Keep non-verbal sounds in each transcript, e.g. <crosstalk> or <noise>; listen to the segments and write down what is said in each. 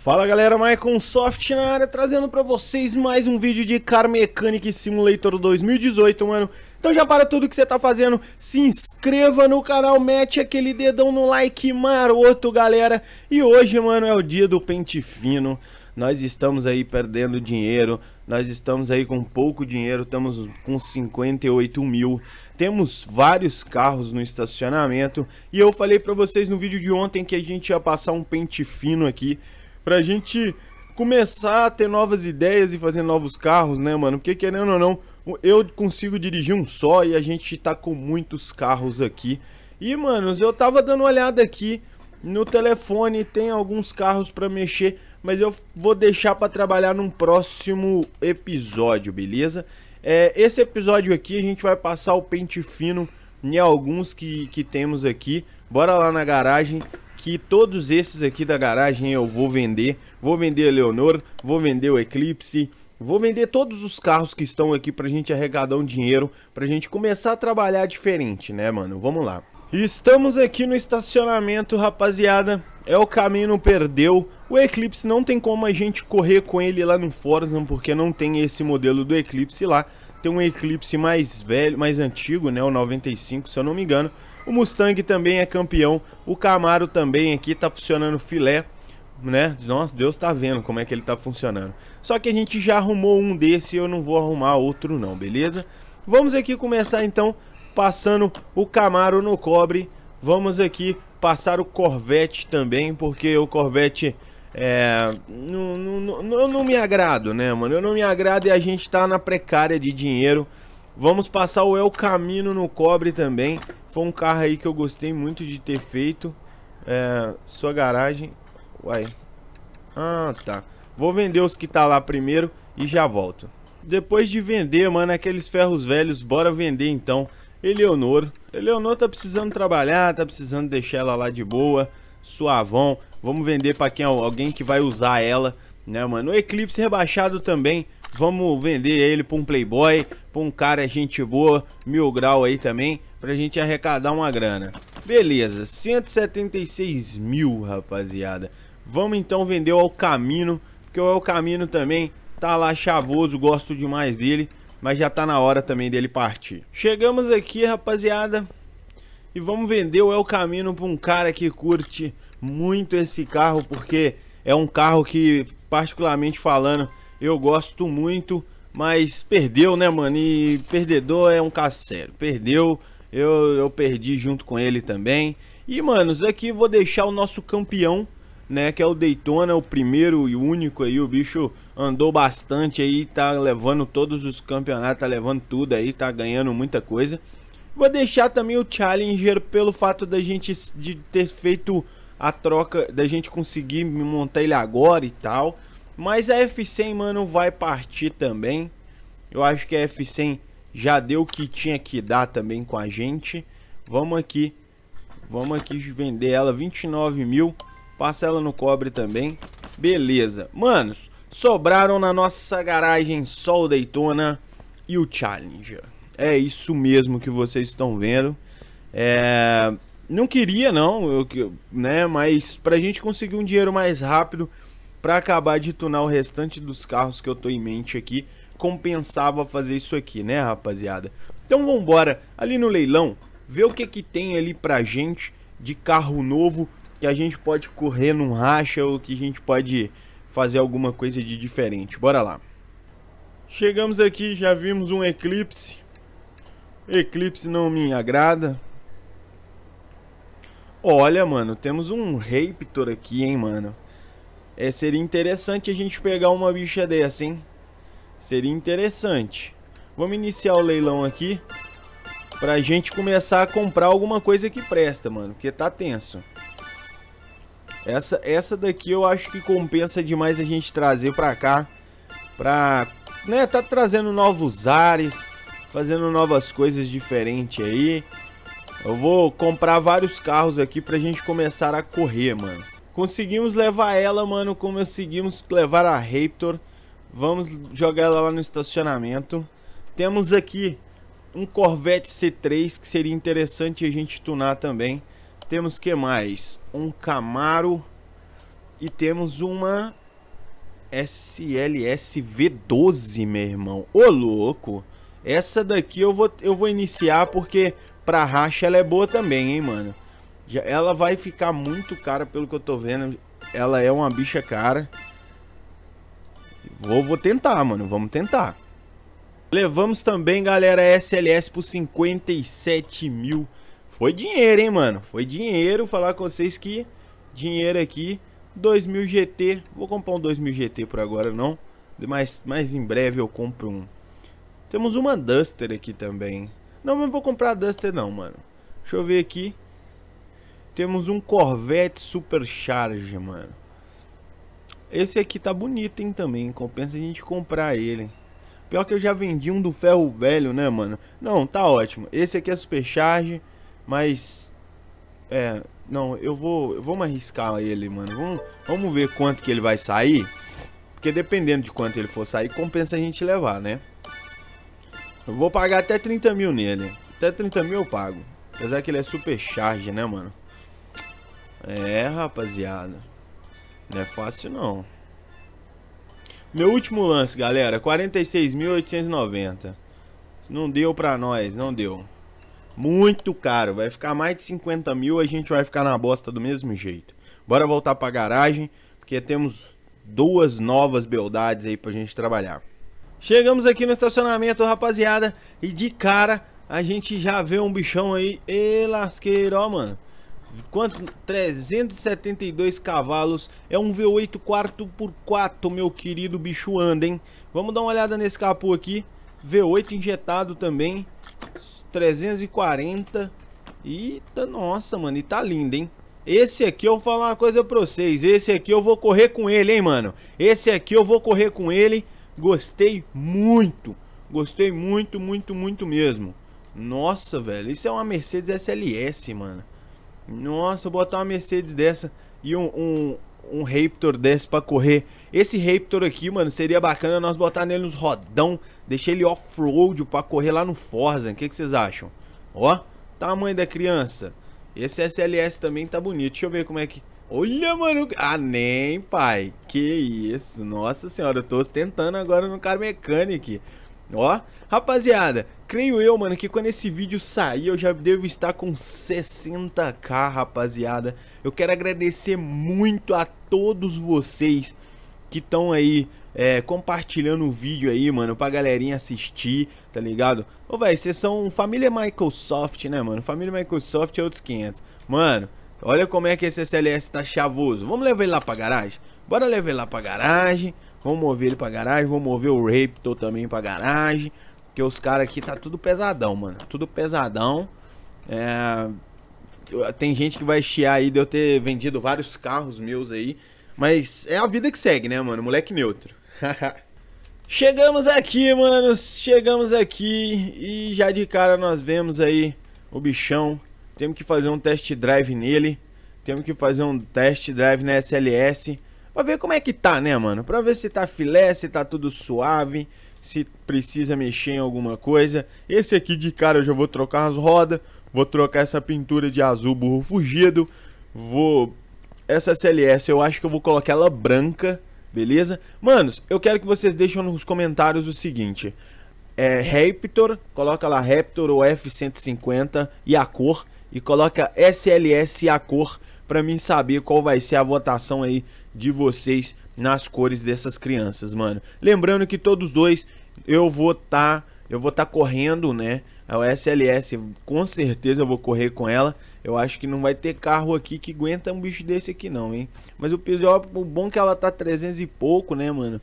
Fala galera, Maicon Soft na área, trazendo para vocês mais um vídeo de Car Mechanic Simulator 2018, mano. Então já para tudo que você tá fazendo, se inscreva no canal, mete aquele dedão no like maroto, galera. E hoje, mano, é o dia do pente fino. Nós estamos aí perdendo dinheiro, nós estamos aí com pouco dinheiro, estamos com 58 mil. Temos vários carros no estacionamento e eu falei para vocês no vídeo de ontem que a gente ia passar um pente fino aqui pra gente começar a ter novas ideias e fazer novos carros, né, mano? Porque querendo ou não, eu consigo dirigir um só e a gente tá com muitos carros aqui. E, manos, eu tava dando uma olhada aqui no telefone, tem alguns carros para mexer, mas eu vou deixar para trabalhar num próximo episódio, beleza? É, esse episódio aqui a gente vai passar o pente fino em alguns que, que temos aqui. Bora lá na garagem que todos esses aqui da garagem eu vou vender. Vou vender a Leonor, vou vender o Eclipse, vou vender todos os carros que estão aqui pra gente arrecadar um dinheiro, pra gente começar a trabalhar diferente, né, mano? Vamos lá. Estamos aqui no estacionamento, rapaziada. É o caminho não perdeu. O Eclipse não tem como a gente correr com ele lá no Forza, porque não tem esse modelo do Eclipse lá. Tem um Eclipse mais velho, mais antigo, né? O 95, se eu não me engano o Mustang também é campeão. O Camaro também aqui tá funcionando filé, né? Nossa, Deus tá vendo como é que ele tá funcionando. Só que a gente já arrumou um desse eu não vou arrumar outro não, beleza? Vamos aqui começar então passando o Camaro no cobre. Vamos aqui passar o Corvette também, porque o Corvette é, não, não, não, eu não me agrado, né, mano? Eu não me agrado e a gente tá na precária de dinheiro. Vamos passar o El Camino no cobre também. Foi um carro aí que eu gostei muito de ter feito. É, sua garagem... Uai. Ah, tá. Vou vender os que tá lá primeiro e já volto. Depois de vender, mano, aqueles ferros velhos, bora vender então. Eleonor. Eleonor tá precisando trabalhar, tá precisando deixar ela lá de boa, suavão. Vamos vender pra quem, alguém que vai usar ela, né, mano? O Eclipse rebaixado também. Vamos vender ele pra um playboy, pra um cara gente boa, mil grau aí também pra gente arrecadar uma grana. Beleza, 176 mil, rapaziada. Vamos então vender o El Camino, porque o El Camino também tá lá chavoso, gosto demais dele, mas já tá na hora também dele partir. Chegamos aqui, rapaziada, e vamos vender o El Camino pra um cara que curte muito esse carro, porque é um carro que, particularmente falando, eu gosto muito, mas perdeu, né, mano? E perdedor é um cassero. Perdeu eu, eu perdi junto com ele também. E, manos, aqui vou deixar o nosso campeão, né? Que é o Daytona, o primeiro e único aí. O bicho andou bastante aí, tá levando todos os campeonatos, tá levando tudo aí, tá ganhando muita coisa. Vou deixar também o Challenger pelo fato da gente de ter feito a troca, da gente conseguir montar ele agora e tal. Mas a F100, mano, vai partir também. Eu acho que a F100 já deu o que tinha que dar também com a gente. Vamos aqui. Vamos aqui vender ela. 29 mil. Passa ela no cobre também. Beleza. Manos, sobraram na nossa garagem só o Daytona e o Challenger. É isso mesmo que vocês estão vendo. É... Não queria não, eu, né? Mas a gente conseguir um dinheiro mais rápido para acabar de tunar o restante dos carros que eu tô em mente aqui compensava fazer isso aqui, né, rapaziada? Então vamos embora ali no leilão, ver o que que tem ali pra gente de carro novo que a gente pode correr num racha ou que a gente pode fazer alguma coisa de diferente. Bora lá. Chegamos aqui, já vimos um Eclipse. Eclipse não me agrada. Olha, mano, temos um Raptor aqui, hein, mano. É, seria interessante a gente pegar uma bicha dessa, hein? Seria interessante. Vamos iniciar o leilão aqui. Pra gente começar a comprar alguma coisa que presta, mano. Porque tá tenso. Essa, essa daqui eu acho que compensa demais a gente trazer pra cá. Pra, né, tá trazendo novos ares. Fazendo novas coisas diferentes aí. Eu vou comprar vários carros aqui pra gente começar a correr, mano. Conseguimos levar ela, mano. Conseguimos levar a Raptor. Vamos jogar ela lá no estacionamento. Temos aqui um Corvette C3 que seria interessante a gente tunar também. Temos que mais? Um Camaro e temos uma SLS V12, meu irmão. Ô louco. Essa daqui eu vou eu vou iniciar porque pra racha ela é boa também, hein, mano. ela vai ficar muito cara pelo que eu tô vendo. Ela é uma bicha cara. Vou, vou tentar, mano. Vamos tentar. Levamos também, galera, SLS por 57 mil. Foi dinheiro, hein, mano? Foi dinheiro. Falar com vocês que dinheiro aqui. 2000 GT. Vou comprar um 2000 GT por agora, não. Mas, mas em breve eu compro um. Temos uma Duster aqui também. Não, não vou comprar Duster não, mano. Deixa eu ver aqui. Temos um Corvette Supercharge, mano. Esse aqui tá bonito, hein, também. Compensa a gente comprar ele. Pior que eu já vendi um do ferro velho, né, mano? Não, tá ótimo. Esse aqui é supercharge, mas... É, não, eu vou... Eu vou arriscar ele, mano. Vamos, vamos ver quanto que ele vai sair. Porque dependendo de quanto ele for sair, compensa a gente levar, né? Eu vou pagar até 30 mil nele. Até 30 mil eu pago. Apesar que ele é supercharge, né, mano? É, rapaziada. Não é fácil não. Meu último lance, galera, 46.890. Não deu pra nós, não deu. Muito caro, vai ficar mais de 50 mil, a gente vai ficar na bosta do mesmo jeito. Bora voltar pra garagem, porque temos duas novas beldades aí pra gente trabalhar. Chegamos aqui no estacionamento, rapaziada, e de cara a gente já vê um bichão aí. E lasqueiro, ó, mano. Quanto? 372 cavalos. É um V8 4 por 4 meu querido bicho anda, hein? Vamos dar uma olhada nesse capô aqui. V8 injetado também. 340. Eita, nossa, mano. E tá lindo, hein? Esse aqui eu vou falar uma coisa pra vocês. Esse aqui eu vou correr com ele, hein, mano? Esse aqui eu vou correr com ele. Gostei muito. Gostei muito, muito, muito mesmo. Nossa, velho. Isso é uma Mercedes SLS, mano. Nossa, botar uma Mercedes dessa e um, um, um Raptor desse pra correr. Esse Raptor aqui, mano, seria bacana nós botar nele uns rodão. Deixar ele off-road pra correr lá no Forza. O que, vocês acham? Ó, tamanho da criança. Esse SLS também tá bonito. Deixa eu ver como é que... Olha, mano. Ah, nem, pai. Que isso. Nossa senhora, eu tô tentando agora no carro mecânico. Ó, rapaziada, Creio eu, mano, que quando esse vídeo sair eu já devo estar com 60k, rapaziada. Eu quero agradecer muito a todos vocês que estão aí é, compartilhando o vídeo aí, mano, pra galerinha assistir, tá ligado? Ô, velho, vocês são família Microsoft, né, mano? Família Microsoft é outros 500. Mano, olha como é que esse SLS tá chavoso. Vamos levar ele lá pra garagem? Bora levar ele lá pra garagem. Vamos mover ele pra garagem. Vamos mover o Raptor também pra garagem. Porque os caras aqui tá tudo pesadão, mano. Tudo pesadão. É... Tem gente que vai chiar aí de eu ter vendido vários carros meus aí. Mas é a vida que segue, né, mano? Moleque neutro. <laughs> Chegamos aqui, manos. Chegamos aqui e já de cara nós vemos aí o bichão. Temos que fazer um test drive nele. Temos que fazer um test drive na SLS. Pra ver como é que tá, né, mano? Pra ver se tá filé, se tá tudo suave se precisa mexer em alguma coisa. Esse aqui de cara eu já vou trocar as rodas, vou trocar essa pintura de azul burro fugido, vou... Essa CLS eu acho que eu vou colocar ela branca, beleza? Manos, eu quero que vocês deixem nos comentários o seguinte. É, Raptor, coloca lá Raptor ou F-150 e a cor. E coloca SLS e a cor para mim saber qual vai ser a votação aí de vocês nas cores dessas crianças, mano. Lembrando que todos dois eu vou tá, eu vou tá correndo, né? A SLS, com certeza eu vou correr com ela. Eu acho que não vai ter carro aqui que aguenta um bicho desse aqui não, hein? Mas o piso, o bom é que ela tá 300 e pouco, né, mano?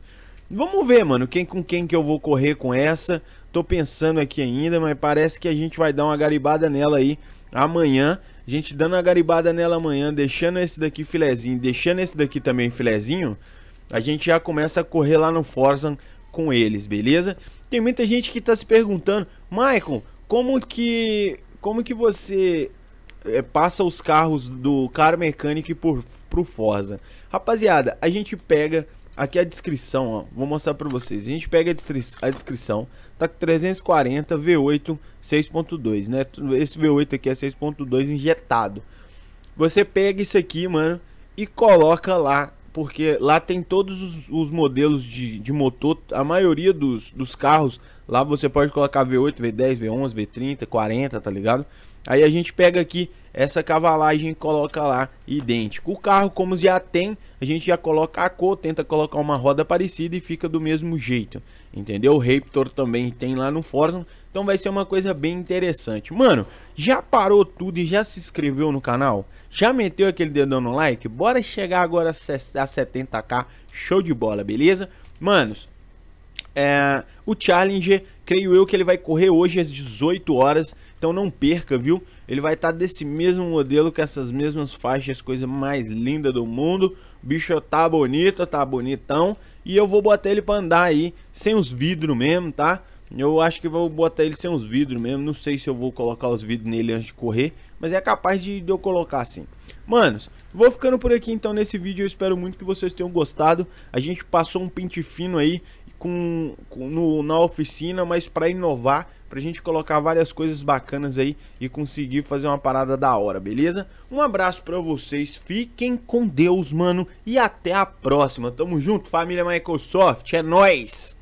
Vamos ver, mano, quem com quem que eu vou correr com essa. Tô pensando aqui ainda, mas parece que a gente vai dar uma garibada nela aí amanhã. A gente dando uma garibada nela amanhã, deixando esse daqui filezinho, deixando esse daqui também filezinho a gente já começa a correr lá no Forza com eles, beleza? Tem muita gente que está se perguntando, Michael, como que como que você é, passa os carros do cara mecânico por pro Forza? Rapaziada, a gente pega aqui a descrição, ó, vou mostrar para vocês. A gente pega a, descri a descrição, tá com 340 V8 6.2, né? Esse V8 aqui é 6.2 injetado. Você pega isso aqui, mano, e coloca lá porque lá tem todos os, os modelos de, de, motor, a maioria dos, dos carros, lá você pode colocar V8, V10, V11, V30, 40, tá ligado? Aí a gente pega aqui essa cavalagem coloca lá idêntico. O carro, como já tem, a gente já coloca a cor, tenta colocar uma roda parecida e fica do mesmo jeito, entendeu? O Raptor também tem lá no Forza, então vai ser uma coisa bem interessante. Mano, já parou tudo e já se inscreveu no canal? Já meteu aquele dedão no like? Bora chegar agora a 70k, show de bola, beleza? Manos, é, o Challenger, creio eu que ele vai correr hoje às 18 horas então não perca, viu? Ele vai estar tá desse mesmo modelo, com essas mesmas faixas, coisa mais linda do mundo. O bicho tá bonito, tá bonitão. E eu vou botar ele para andar aí, sem os vidros mesmo, tá? Eu acho que vou botar ele sem os vidros mesmo. Não sei se eu vou colocar os vidros nele antes de correr. Mas é capaz de, de eu colocar assim. Manos, vou ficando por aqui então nesse vídeo. Eu espero muito que vocês tenham gostado. A gente passou um pente fino aí com, com no, na oficina, mas para inovar pra gente colocar várias coisas bacanas aí e conseguir fazer uma parada da hora, beleza? Um abraço pra vocês, fiquem com Deus, mano, e até a próxima. Tamo junto, família Microsoft, é nóis!